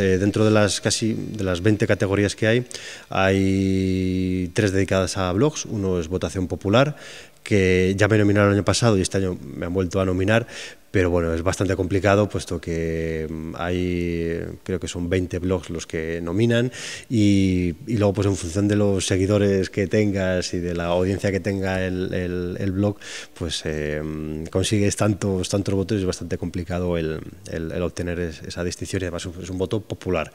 Eh, dentro de las casi de las 20 categorías que hay, hay tres dedicadas a blogs. Uno es votación popular, que ya me nominaron el año pasado y este año me han vuelto a nominar, pero bueno, es bastante complicado puesto que mm, hay, creo que son 20 blogs los que nominan y, luego pues en función de los seguidores que tengas y de la audiencia que tenga el, blog, pues eh, mm, consigues tantos, tantos votos y es bastante complicado el, obtener esa distinción y además es un voto popular.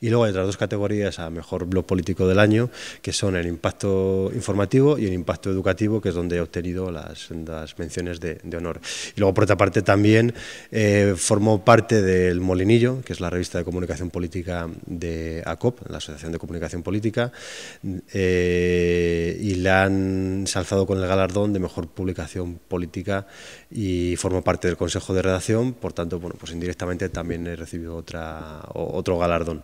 Y luego hay otras dos categorías a mejor blog político del año, que son el impacto informativo y el impacto educativo, que es donde he obtenido las, menciones de, de honor. Y luego por otra parte también eh, formó parte del Molinillo, que es la revista de comunicación política de ACOP, la Asociación de Comunicación Política, eh, y la han salzado con el galardón de mejor publicación política y formó parte del Consejo de Redacción, por tanto, bueno, pues indirectamente también he recibido otro galardón.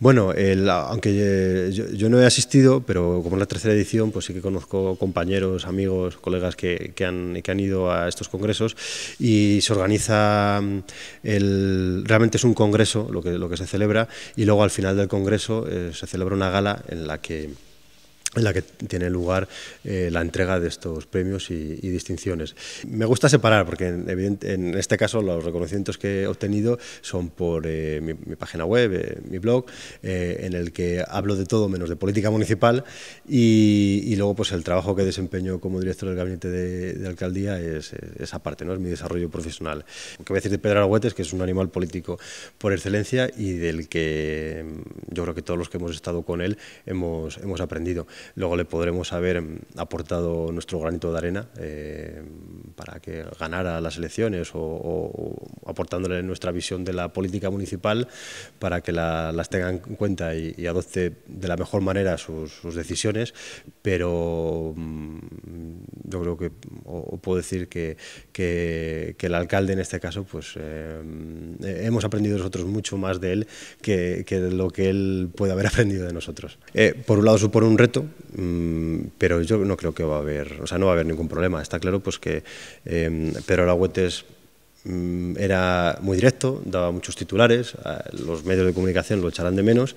Bueno, aunque eh, yo, no he asistido, pero como es la tercera edición, pues sí que conozco compañeros, amigos, colegas que, han, ido a estos congresos y se organiza, mm, el, realmente es un congreso lo que, lo que se celebra y luego al final del congreso eh, se celebra una gala en la que en la que tiene lugar eh, la entrega de estos premios y, distinciones. Me gusta separar, porque en, este caso los reconocimientos que he obtenido son por eh, mi, página web, eh, mi blog, en el que hablo de todo menos de política municipal y, luego pues el trabajo que desempeño como director del gabinete de, alcaldía es, esa parte, ¿no? es mi desarrollo profesional. Lo que voy a decir de Pedro Aragüetes, que es un animal político por excelencia y del que mm, yo creo que todos los que hemos estado con él hemos, hemos aprendido luego le podremos haber mm, aportado nuestro granito de arena eh, para que ganara las elecciones o, aportándole nuestra visión de la política municipal para que las tengan en cuenta y, adopte de la mejor manera sus, sus decisiones, pero mm, yo creo que o, puedo decir que, el alcalde en este caso, pues eh, eh, hemos aprendido nosotros mucho más de él que, que, lo que él puede haber aprendido de nosotros. Eh, por un lado supone un reto, mm, pero yo no creo que va a haber, o sea, no va a haber ningún problema. Está claro pues que em, Pedro Arahuetes mm, era muy directo, daba muchos titulares, los medios de comunicación lo echarán de menos,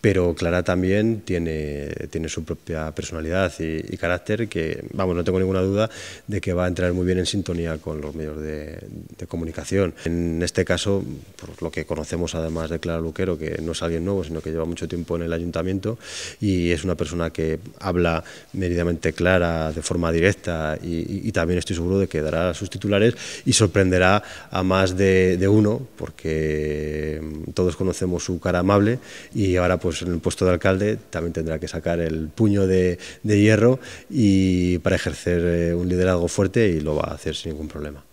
pero Clara también tiene, tiene su propia personalidad y, carácter que, vamos, no tengo ninguna duda de que va a entrar muy bien en sintonía con los medios de, comunicación. En este caso, por lo que conocemos además de Clara Luquero, que no es alguien nuevo, sino que lleva mucho tiempo en el ayuntamiento y es una persona que habla meridamente clara, de forma directa y, también estoy seguro de que dará sus titulares y sorprenderá a más de, de uno, porque todos conocemos su cara amable y ahora pues, pues, en el puesto de alcalde también tendrá que sacar el puño de, de hierro y para ejercer eh, un liderazgo fuerte y lo va a hacer sin ningún problema.